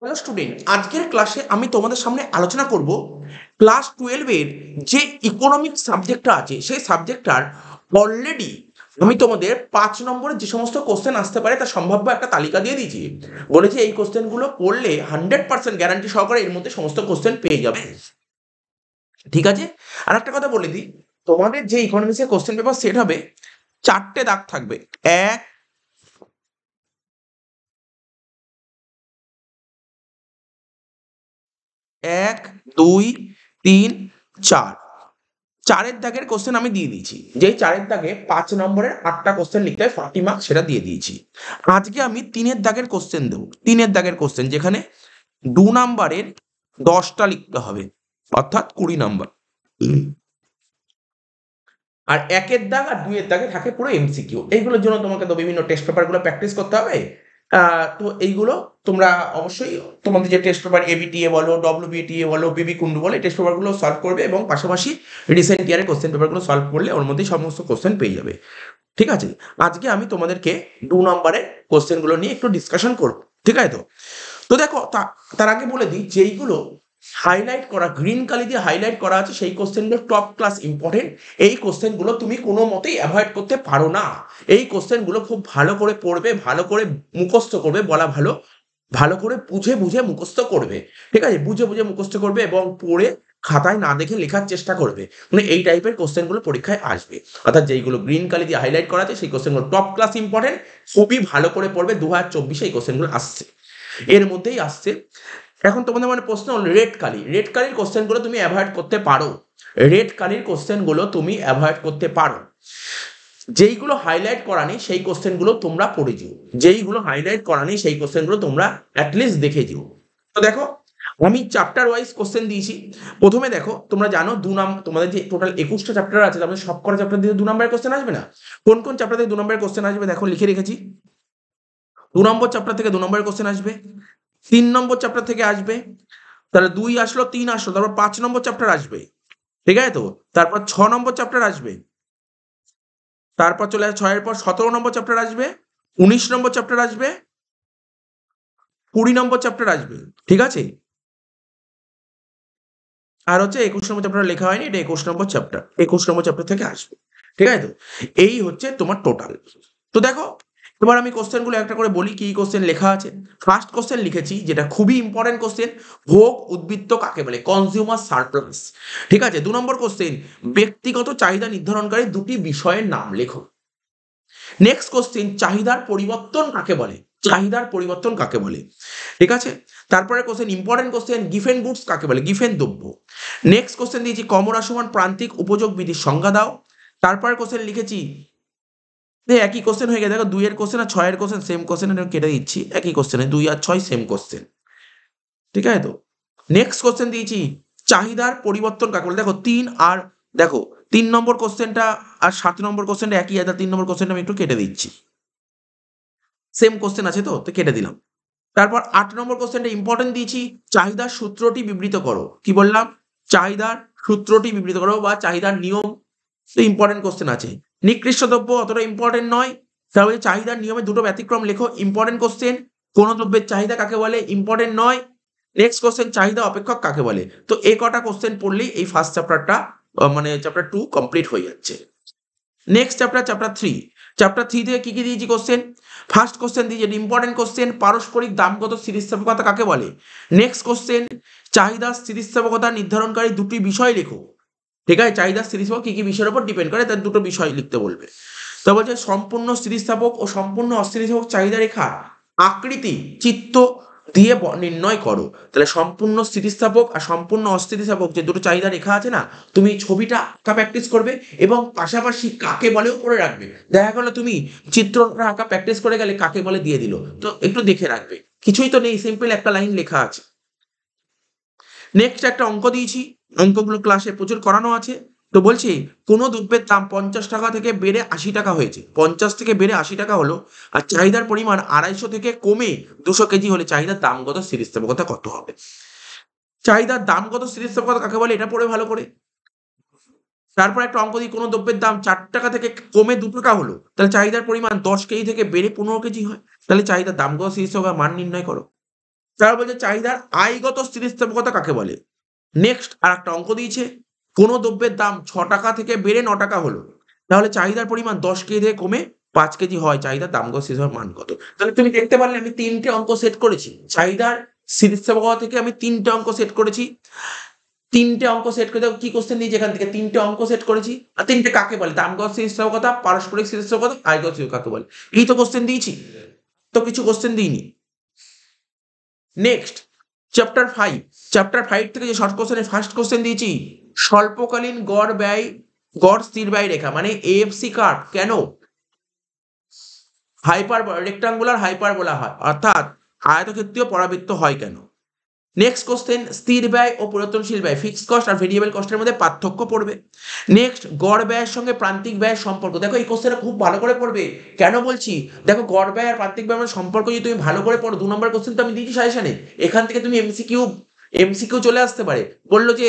hello student আজকের ক্লাসে আমি তোমাদের সামনে আলোচনা করব ক্লাস টুয়েলভের যে ইকোনমিক সাবজেক্টটা আছে সেই সাবজেক্টটার অলরেডি আমি তোমাদের পাঁচ নম্বরে যে সমস্ত কোশ্চেন আসতে পারে তার সম্ভাব্য একটা তালিকা দিয়ে দিয়েছি বলেছি এই কোশ্চেনগুলো পড়লে হান্ড্রেড পার্সেন্ট গ্যারান্টি সহকারে এর মধ্যে সমস্ত কোশ্চেন পেয়ে যাবে ঠিক আছে আর একটা কথা বলে দিই তোমাদের যে ইকোনমিক্সের কোশ্চেন পেপার সেট হবে চারটে দাগ থাকবে এক এক দুই তিন চার চারের দাগের কোশ্চেন আমি দিয়ে দিয়েছি যেই চারের দাগে পাঁচ নম্বরের আটটা কোশ্চেন লিখতে হয় ফর্টি মার্ক সেটা দিয়ে দিয়েছি আজকে আমি তিনের দাগের কোশ্চেন দেব তিনের দাগের কোশ্চেন যেখানে দু নাম্বারের দশটা লিখতে হবে অর্থাৎ কুড়ি নাম্বার আর একের দাগ আর দুইয়ের দাগে থাকে পুরো এমসিকিউ এইগুলোর জন্য তোমাকে তো বিভিন্ন টেস্ট পেপারগুলো প্র্যাকটিস করতে হবে তো এইগুলো তোমরা অবশ্যই তোমাদের যে টেস্ট পেপার এবিটিএ বলো ডব্লিউবিটিএ বলো বিবি কুন্ডু বলো এই টেস্ট পেপারগুলো সলভ করবে এবং পাশাপাশি রিসেন্ট ইয়ারের কোশ্চেন পেপারগুলো সলভ করলে ওর মধ্যেই সমস্ত কোশ্চেন পেয়ে যাবে ঠিক আছে আজকে আমি তোমাদেরকে দু নম্বরের কোশ্চেনগুলো নিয়ে একটু ডিসকাশন করব ঠিক আছে তো তো দেখো তার আগে বলে দিই যেইগুলো হাইলাইট করা গ্রিন কালি দিয়ে হাইলাইট করা আছে সেই কোশ্চেনগুলো টপ ক্লাস ইম্পর্টেন্ট এই কোশ্চেনগুলো তুমি কোনো মতেই অ্যাভয়েড করতে পারো না এই কোশ্চেনগুলো খুব ভালো করে পড়বে ভালো করে মুখস্থ করবে বলা ভালো ভালো করে বুঝে বুঝে মুখস্থ করবে ঠিক আছে বুঝে বুঝে মুখস্থ করবে এবং পড়ে খাতায় না দেখে লেখার চেষ্টা করবে মানে এই টাইপের কোশ্চেনগুলো পরীক্ষায় আসবে অর্থাৎ যেইগুলো গ্রিন কালি দিয়ে হাইলাইট করা আছে সেই কোশ্চেনগুলো টপ ক্লাস ইম্পর্টেন্ট খুবই ভালো করে পড়বে দু হাজার চব্বিশে এই কোশ্চেনগুলো আসছে এর মধ্যেই আসছে এখন তোমাদের মনে প্রশ্ন হলো রেড কালি রেড কালির কোশ্চেনগুলো তুমি অ্যাভয়েড করতে পারো রেড কালির কোশ্চেনগুলো তুমি অ্যাভয়েড করতে পারো যেইগুলো হাইলাইট করা নেই সেই কোশ্চেনগুলো তোমরা পড়ে যেও যেইগুলো হাইলাইট করা নেই সেই কোশ্চেনগুলো তোমরা অ্যাটলিস্ট দেখে যেও তো দেখো আমি চ্যাপ্টার ওয়াইজ কোশ্চেন দিয়েছি প্রথমে দেখো তোমরা জানো দু নাম তোমাদের যে টোটাল একুশটা চ্যাপ্টার আছে তাদের সব কটা চ্যাপ্টার দিয়ে দু নম্বরের কোশ্চেন আসবে না কোন কোন চ্যাপ্টার থেকে দু নম্বরের কোশ্চেন আসবে দেখো লিখে রেখেছি দু নম্বর চ্যাপ্টার থেকে দু নম্বরের কোশ্চেন আসবে তিন নম্বর চ্যাপ্টার থেকে আসবে তাহলে দুই আসলো তিন আসলো তারপর পাঁচ নম্বর চ্যাপ্টার আসবে ঠিক আছে তো তারপর ছ নম্বর চ্যাপ্টার আসবে তারপর চলে আসে ছয়ের পর সতেরো নম্বর চ্যাপ্টার আসবে উনিশ নম্বর চ্যাপ্টার আসবে কুড়ি নম্বর চ্যাপ্টার আসবে ঠিক আছে আর হচ্ছে একুশ নম্বর চ্যাপ্টার লেখা হয়নি এটা একুশ নম্বর চ্যাপ্টার একুশ নম্বর চ্যাপ্টার থেকে আসবে ঠিক আছে তো এই হচ্ছে তোমার টোটাল তো দেখো এবার আমি কোশ্চেনগুলো একটা করে বলি কী কোশ্চেন লেখা আছে ফার্স্ট কোশ্চেন লিখেছি যেটা খুবই ইম্পর্টেন্ট কোশ্চেন ভোগ উদ্বৃত্ত কাকে বলে কনজিউমার সারপ্লাস ঠিক আছে দু নম্বর কোশ্চেন ব্যক্তিগত চাহিদা নির্ধারণকারী দুটি বিষয়ের নাম লেখো নেক্সট কোশ্চেন চাহিদার পরিবর্তন কাকে বলে চাহিদার পরিবর্তন কাকে বলে ঠিক আছে তারপরে question important question Giffen goods কাকে বলে গিফেন দ্রব্য নেক্সট কোশ্চেন দিয়েছি কমরাসমান প্রান্তিক উপযোগ বিধির সংজ্ঞা দাও তারপরে কোশ্চেন লিখেছি একই কোশ্চেন হয়ে গেছে দেখো দুইয়ের কোশ্চেন আর ছয়ের কোশ্চেন সেম কোশ্চেন কেটে দিচ্ছি একই কোশ্চেন দুই আর ছয় সেম কোশ্চেন ঠিক আছে তো নেক্সট কোশ্চেন দিয়েছি চাহিদার পরিবর্তন কাকে বলে দেখো তিন আর দেখো তিন নম্বর কোশ্চেনটা আর সাত নম্বর কোশ্চেনটা একই আছে তিন নম্বর কোশ্চেনটা আমি একটু কেটে দিচ্ছি সেম কোশ্চেন আছে তো তো কেটে দিলাম তারপর আট নম্বর কোশ্চেনটা ইম্পর্টেন্ট দিয়েছি চাহিদার সূত্রটি বিবৃত করো কি বললাম চাহিদার সূত্রটি বিবৃত করো বা চাহিদার নিয়ম তো ইম্পর্টেন্ট কোশ্চেন আছে নিকৃষ্ট দ্রব্য অতটা ইম্পর্টেন্ট নয় তাহলে চাহিদার নিয়মে দুটো ব্যতিক্রম লেখো ইম্পর্টেন্ট কোশ্চেন কোন দ্রব্যের চাহিদা কাকে বলে ইম্পর্টেন্ট নয় নেক্সট কোশ্চেন চাহিদা অপেক্ষক কাকে বলে তো এ কটা কোশ্চেন পড়লেই এই ফার্স্ট চ্যাপ্টারটা মানে চ্যাপ্টার টু কমপ্লিট হয়ে যাচ্ছে next chapter chapter three chapter three থেকে কি কি দিয়েছি কোশ্চেন ফার্স্ট কোশ্চেন দিয়েছি ইম্পর্টেন্ট কোশ্চেন পারস্পরিক দামগত স্থিতিস্থাপকতা কাকে বলে নেক্সট কোশ্চেন চাহিদা স্থিতিস্থাপকতা নির্ধারণকারী দুটি বিষয় লেখো ঠিক আছে চাহিদা স্থিতিস্থাপক কী কী বিষয়ের উপর ডিপেন্ড করে তার দুটো বিষয় লিখতে বলবে তো বলছে সম্পূর্ণ স্থিতিস্থাপক ও সম্পূর্ণ অস্থিতিস্থাপক চাহিদা রেখা আকৃতি চিত্ত দিয়ে নির্ণয় করো তাহলে সম্পূর্ণ স্থিতিস্থাপক আর সম্পূর্ণ অস্থিতিস্থাপক যে দুটো চাহিদা রেখা আছে না তুমি ছবিটা আঁকা প্র্যাকটিস করবে এবং পাশাপাশি কাকে বলেও করে রাখবে দেখা গেলো তুমি চিত্রটা আঁকা প্র্যাকটিস করে গেলে কাকে বলে দিয়ে দিল তো একটু দেখে রাখবে কিছুই তো নেই সিম্পল একটা লাইন লেখা আছে নেক্সট একটা অঙ্ক দিয়েছি অঙ্কগুলো ক্লাসে প্রচুর করানো আছে তো বলছি কোনো দ্রব্যের দাম পঞ্চাশ টাকা থেকে বেড়ে আশি টাকা হয়েছে পঞ্চাশ থেকে বেড়ে আশি টাকা হলো আর চাহিদার পরিমাণ আড়াইশো থেকে কমে দুশো কেজি হলে চাহিদার দামগত স্থিতিস্থাপকতা কত হবে চাহিদার দামগত স্থিতিস্থাপকতা কাকে বলে এটা পড়ে ভালো করে তারপর একটা অঙ্ক দিয়ে কোনো দ্রব্যের দাম চার টাকা থেকে কমে দু টাকা হলো তাহলে চাহিদার পরিমাণ দশ কেজি থেকে বেড়ে পনেরো কেজি হয় তাহলে চাহিদার দামগত স্থিতিস্থাপকতার মান নির্ণয় করো তারপর বলছে চাহিদার আয়গত স্থিতিস্থাপকতা কাকে বলে নেক্সট আর একটা অঙ্ক দিয়েছে কোনো দ্রব্যের দাম ছ টাকা থেকে বেড়ে ন টাকা হলো তাহলে চাহিদার পরিমাণ দশ কেজি থেকে কমে পাঁচ কেজি হয় চাহিদার দাম স্থির মান কত তাহলে তুমি দেখতে পারলে আমি তিনটে অঙ্ক সেট করেছি চাহিদার স্থিতিস্থাপক থেকে আমি তিনটে অঙ্ক সেট করেছি তিনটে অঙ্ক সেট করে কি কোশ্চেন দিয়েছি এখান থেকে তিনটে অঙ্ক সেট করেছি আর তিনটে কাকে বলে দামগত স্থিতিস্থাপকতা পারস্পরিক স্থিতিস্থাপকতা আয়গত কাকে বলে এই তো কোশ্চেন দিয়েছি তো কিছু কোশ্চেন দিইনি next chapter five chapter five থেকে যে শর্ট কোশ্চেনে ফার্স্ট কোশ্চেন দিয়েছি স্বল্পকালীন গড় ব্যয় গড় স্থির ব্যয় রেখা মানে এফসি কার্ড কেন হাইপার রেক্টাঙ্গুলার হাইপার বলা হয় অর্থাৎ আয়তক্ষেত্রীয় পরাবৃত্ত হয় কেন নেক্সট কোশ্চেন স্থির ব্যয় ও পরিবর্তনশীল ব্যয় ফিক্সড কস্ট আর ভেরিয়েবল কস্টের মধ্যে পার্থক্য পড়বে নেক্সট গড় ব্যয়ের সঙ্গে প্রান্তিক ব্যয়ের সম্পর্ক দেখো এই কোশ্চেনটা খুব ভালো করে পড়বে কেন বলছি দেখো গড় ব্যয় আর প্রান্তিক ব্যয়ের সম্পর্ক যদি তুমি ভালো করে পড়ো দু নম্বর কোশ্চেন তো আমি দিয়েছি সাজেশনে এখান থেকে তুমি এমসিকিউ এমসিকিউ চলে আসতে পারে বললো যে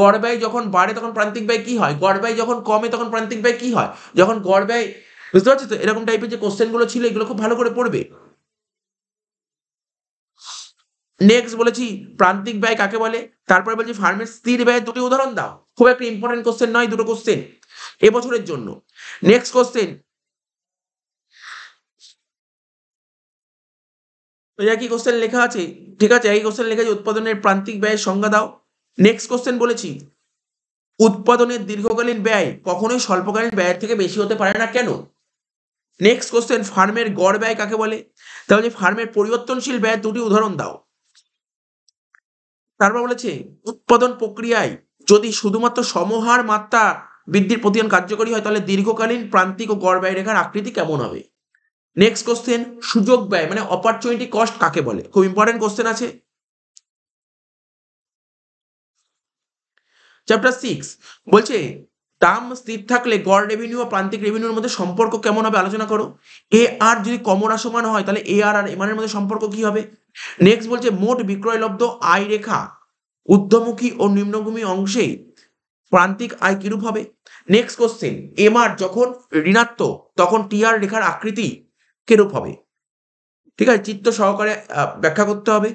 গড় ব্যয় যখন বাড়ে তখন প্রান্তিক ব্যয় কি হয় গড় ব্যয় যখন কমে তখন প্রান্তিক ব্যয় কি হয় যখন গড় ব্যয় বুঝতে পারছো তো এরকম টাইপের যে কোশ্চেনগুলো ছিল এগুলো খুব ভালো করে পড়বে নেক্সট বলেছি প্রান্তিক ব্যয় কাকে বলে তারপরে বলছি ফার্মের স্থির ব্যয় দুটি উদাহরণ দাও খুব একটা ইম্পর্টেন্ট কোশ্চেন নয় দুটো কোশ্চেন এবছরের জন্য নেক্সট কোশ্চেন একই কোশ্চেন লেখা আছে ঠিক আছে একই কোশ্চেন লেখা আছে উৎপাদনের প্রান্তিক ব্যয়ের সংজ্ঞা দাও নেক্সট কোশ্চেন বলেছি উৎপাদনের দীর্ঘকালীন ব্যয় কখনোই স্বল্পকালীন ব্যয়ের থেকে বেশি হতে পারে না কেন নেক্সট কোশ্চেন ফার্মের গড় ব্যয় কাকে বলে তাহলে ফার্মের পরিবর্তনশীল ব্যয় দুটি উদাহরণ দাও তারপর মানে বলেছে উৎপাদন প্রক্রিয়ায় যদি শুধুমাত্র সমহার মাত্রা বৃদ্ধির প্রতিদান কার্যকরী হয় তাহলে দীর্ঘকালীন প্রান্তিক ও গড় ব্যয় রেখার আকৃতি কেমন হবে নেক্সট কোশ্চেন সুযোগ ব্যয় মানে অপরচুনিটি কস্ট কাকে বলে খুব ইম্পর্টেন্ট কোশ্চেন আছে চ্যাপ্টার সিক্স বলছে দাম স্থির থাকলে গড় রেভিনিউ ও প্রান্তিক রেভিনিউর মধ্যে সম্পর্ক কেমন হবে আলোচনা করো এ আর যদি কমরা সমান হয় তাহলে এ আর আর এমানের মধ্যে সম্পর্ক কি হবে নেক্সট বলছে মোট বিক্রয়লব্ধ আয় রেখা ঊর্ধ্বমুখী ও নিম্নভূমি অংশে প্রান্তিক আয় কিরূপ হবে নেক্সট কোশ্চেন এমআর যখন ঋণাত্মক তখন টিআর রেখার আকৃতি কিরূপ হবে ঠিক আছে চিত্ত সহকারে ব্যাখ্যা করতে হবে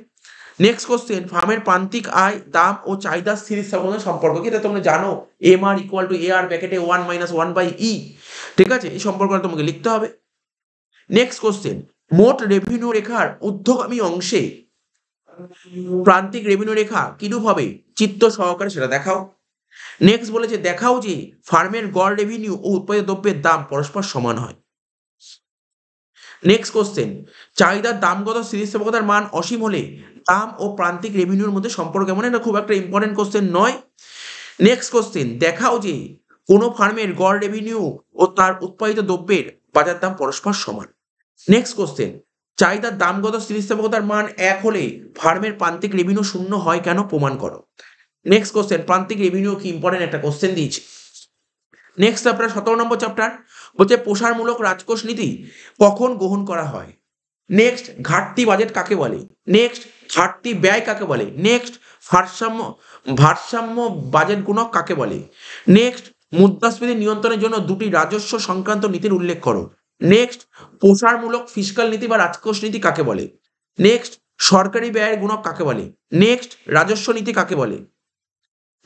নেক্সট কোশ্চেন ফার্মের প্রান্তিক আয় দাম ও চাহিদা স্থিতিস্থাপন সম্পর্ক কি এটা তোমরা জানো M R equal to A R ব্যাকেটে one minus one by E ঠিক আছে এই সম্পর্কটা তোমাকে লিখতে হবে নেক্সট কোশ্চেন মোট রেভিনিউ রেখার ঊর্ধ্বগামী অংশে প্রান্তিক রেভিনিউ রেখা কিরূপ হবে চিত্ত সহকারে সেটা দেখাও নেক্সট বলেছে দেখাও যে ফার্মের গড় রেভিনিউ ও উৎপাদিত দ্রব্যের দাম পরস্পর সমান হয় নেক্সট কোশ্চেন চাহিদার দামগত স্থিতিস্থাপকতার মান অসীম হলে দাম ও প্রান্তিক রেভিনিউর মধ্যে সম্পর্ক কেমন এটা খুব একটা ইম্পর্টেন্ট কোশ্চেন নয় নেক্সট কোশ্চেন দেখাও যে কোনো ফার্মের গড় রেভিনিউ ও তার উৎপাদিত দ্রব্যের বাজার দাম পরস্পর সমান নেক্সট কোশ্চেন চাহিদার দামগত স্থিতিস্থাপকতার মান এক হলে ফার্মের প্রান্তিক রেভিনিউ শূন্য হয় কেন প্রমাণ করো নেক্সট কোশ্চেন প্রান্তিক রেভিনিউ কি ইম্পর্টেন্ট একটা কোশ্চেন দিয়েছে নেক্সট আপনার সতেরো নম্বর চ্যাপ্টার বলছে প্রসারমূলক রাজকোষ নীতি কখন গ্রহণ করা হয় নেক্সট ঘাটতি বাজেট কাকে বলে নেক্সট ঘাটতি ব্যয় কাকে বলে নেক্সট ভারসাম্য ভারসাম্য বাজেট গুণক কাকে বলে নেক্সট মুদ্রাস্ফীতি নিয়ন্ত্রণের জন্য দুটি রাজস্ব সংক্রান্ত নীতির উল্লেখ করো নেক্সট প্রসারমূলক ফিসকাল নীতি বা রাজকোষ নীতি কাকে বলে নেক্সট সরকারি ব্যয়ের গুণক কাকে বলে নেক্সট রাজস্ব নীতি কাকে বলে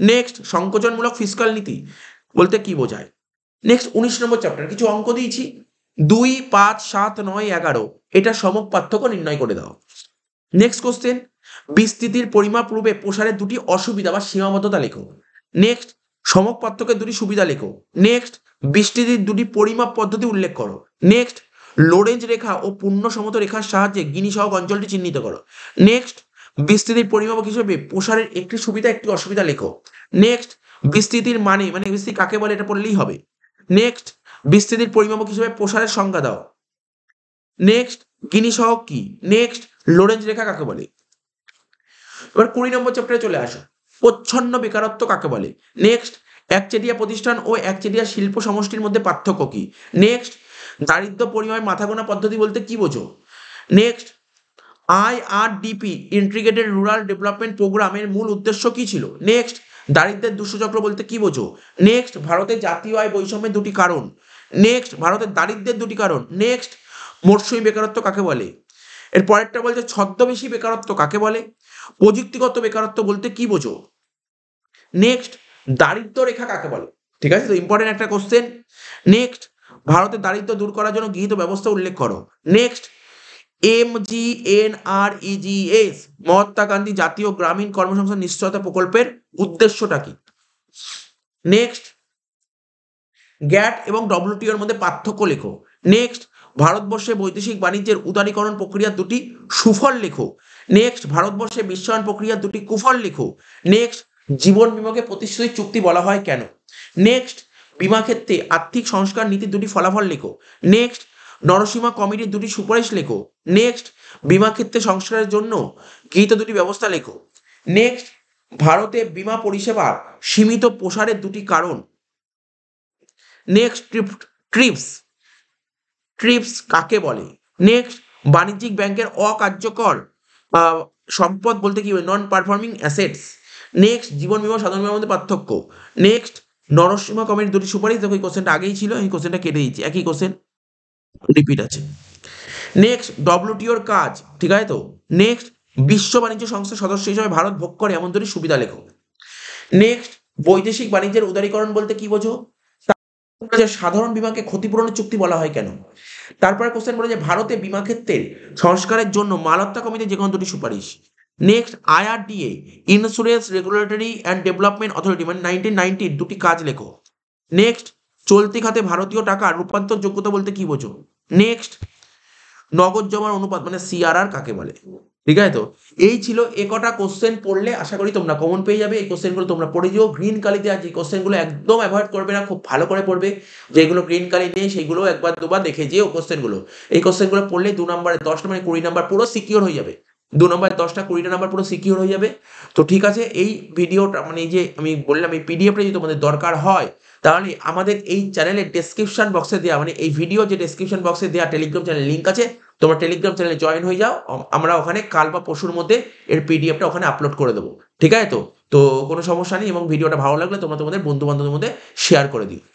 নেক্সট সংকোচনমূলক ফিসকাল নীতি বলতে কি বোঝায় নেক্সট উনিশ নম্বর চ্যাপ্টার কিছু অঙ্ক দিয়েছি দুই পাঁচ সাত নয় এগারো এটা সমক পার্থক্য নির্ণয় করে দাও নেক্সট কোশ্চেন বিস্তৃতির পরিমাপ রূপে প্রসারের দুটি অসুবিধা বা সীমাবদ্ধতা লেখো নেক্সট সমক পার্থকের দুটি সুবিধা লেখো নেক্সট বৃষ্টিদির দুটি পরিমাপ পদ্ধতি উল্লেখ করো নেক্সট লোরেঞ্জ রেখা ও পূর্ণ সমত রেখার সাহায্যে গিনি অঞ্চলটি চিহ্নিত করো নেক্সট বিস্তৃতির পরিমাপক হিসেবে প্রসারের একটি সুবিধা একটি অসুবিধা লেখো নেক্সট বিস্তৃতির মানে মানে বিস্তৃতি কাকে বলে এটা পড়লেই হবে নেক্সট বিস্তৃতির পরিমাপক হিসেবে প্রসারের সংজ্ঞা দাও নেক্সট গিনি সহগ কি নেক্সট লোরেঞ্জ রেখা কাকে বলে এবার কুড়ি নম্বর চ্যাপ্টারে চলে আসো প্রচ্ছন্ন বেকারত্ব কাকে বলে নেক্সট একচেটিয়া প্রতিষ্ঠান ও একচেটিয়া শিল্প সমষ্টির মধ্যে পার্থক্য কি নেক্সট দারিদ্র পরিমাণ মাথাগোনা পদ্ধতি বলতে কি বোঝো next IRDP integrated rural development প্রোগ্রামের মূল উদ্দেশ্য কি ছিল নেক্সট দারিদ্রের দুষ্টচক্র বলতে কি বোঝো নেক্সট ভারতের জাতীয় আয় বৈষম্যের দুটি কারণ নেক্সট ভারতের দারিদ্রের দুটি কারণ নেক্সট মরশুমি বেকারত্ব কাকে বলে এর পরেরটা বলছে ছদ্মবেশী বেকারত্ব কাকে বলে প্রযুক্তিগত বেকারত্ব বলতে কি বোঝো নেক্সট দারিদ্র রেখা কাকে বলে ঠিক আছে তো ইম্পর্টেন্ট একটা কোশ্চেন নেক্সট ভারতের দারিদ্র দূর করার জন্য গৃহীত ব্যবস্থা উল্লেখ করো next M G N R E G S Mahatma Gandhi জাতীয় গ্রামীণ কর্মসংস্থান নিশ্চয়তা প্রকল্পের উদ্দেশ্যটা কি নেক্সট গ্যাট এবং ডব্লিউটিওর মধ্যে পার্থক্য লেখো নেক্সট ভারতবর্ষে বৈদেশিক বাণিজ্যের উদারীকরণ প্রক্রিয়া দুটি সুফল লেখো নেক্সট ভারতবর্ষে বিশ্বায়ন প্রক্রিয়া দুটি কুফল লেখো নেক্সট জীবন বিমাকে প্রতিশ্রুতি চুক্তি বলা হয় কেন নেক্সট বিমা ক্ষেত্রে আর্থিক সংস্কার নীতির দুটি ফলাফল লেখো নেক্সট নরসীমা কমিটির দুটি সুপারিশ লেখো নেক্সট বিমা ক্ষেত্রে সংস্কারের জন্য গৃহীত দুটি ব্যবস্থা লেখো নেক্সট ভারতে বিমা পরিষেবার সীমিত প্রসারের দুটি কারণ নেক্সট ট্রিপস ট্রিপস কাকে বলে নেক্সট বাণিজ্যিক ব্যাংকের অকার্যকর সম্পদ বলতে কি নন পারফর্মিং অ্যাসেটস নেক্সট জীবন বিমা সাধারণ বিমার মধ্যে পার্থক্য নেক্সট নরসীমা কমিটির দুটি সুপারিশ দেখো এই কোশ্চেনটা আগেই ছিল এই কোশ্চেনটা কেটে দিচ্ছি একই কোশ্চেন রিপিট আছে নেক্সট ডব্লিউটিওর কাজ ঠিক আছে তো নেক্সট বিশ্ব বাণিজ্য সংস্থার সদস্য হিসেবে ভারত ভোগ করে এমন দুটি সুবিধা লেখো নেক্সট বৈদেশিক বাণিজ্যের উদারীকরণ বলতে কি বোঝো যে সাধারণ বিমাকে ক্ষতিপূরণের চুক্তি বলা হয় কেন তারপরে কোশ্চেন বলে যে ভারতে বিমা ক্ষেত্রের সংস্কারের জন্য মালত্তা কমিটি যে কোনো দুটি সুপারিশ next IRDA insurance regulatory and development authority মানে নাইনটিন নাইনটির দুটি কাজ লেখো নেক্সট চলতি খাতে ভারতীয় টাকা রূপান্তর যোগ্যতা বলতে কি বোঝো নেক্সট নগদ জমার অনুপাত মানে সিআরআর কাকে বলে ঠিক আছে তো এই ছিল এ কটা কোশ্চেন পড়লে আশা করি তোমরা কমন পেয়ে যাবে এই কোশ্চেনগুলো তোমরা পড়ে যেও গ্রিন কালি দেওয়া যে কোশ্চেনগুলো একদম অ্যাভয়েড করবে না খুব ভালো করে পড়বে যেগুলো গ্রিন কালি নেই সেগুলো একবার দুবার দেখে যেও কোশ্চেনগুলো এই কোশ্চেনগুলো পড়লে দু নম্বরে দশ নম্বরে কুড়ি নাম্বার পুরো সিকিওর হয়ে যাবে দু নম্বর দশটা কুড়িটা নাম্বার পুরো সিকিওর হয়ে যাবে তো ঠিক আছে এই ভিডিওটা মানে যে আমি বললাম এই পিডিএফটা যদি তোমাদের দরকার হয় তাহলে আমাদের এই চ্যানেলের ডেসক্রিপশন বক্সে দেওয়া মানে এই ভিডিও যে ডেসক্রিপশন বক্সে দেওয়া টেলিগ্রাম চ্যানেল লিঙ্ক আছে তোমার টেলিগ্রাম চ্যানেলে জয়েন হয়ে যাও আমরা ওখানে কাল বা পরশুর মধ্যে এর পিডিএফটা ওখানে আপলোড করে দেবো ঠিক আছে তো তো কোনো সমস্যা নেই এবং ভিডিওটা ভালো লাগলে তোমরা তোমাদের বন্ধু বান্ধবদের মধ্যে শেয়ার করে দিও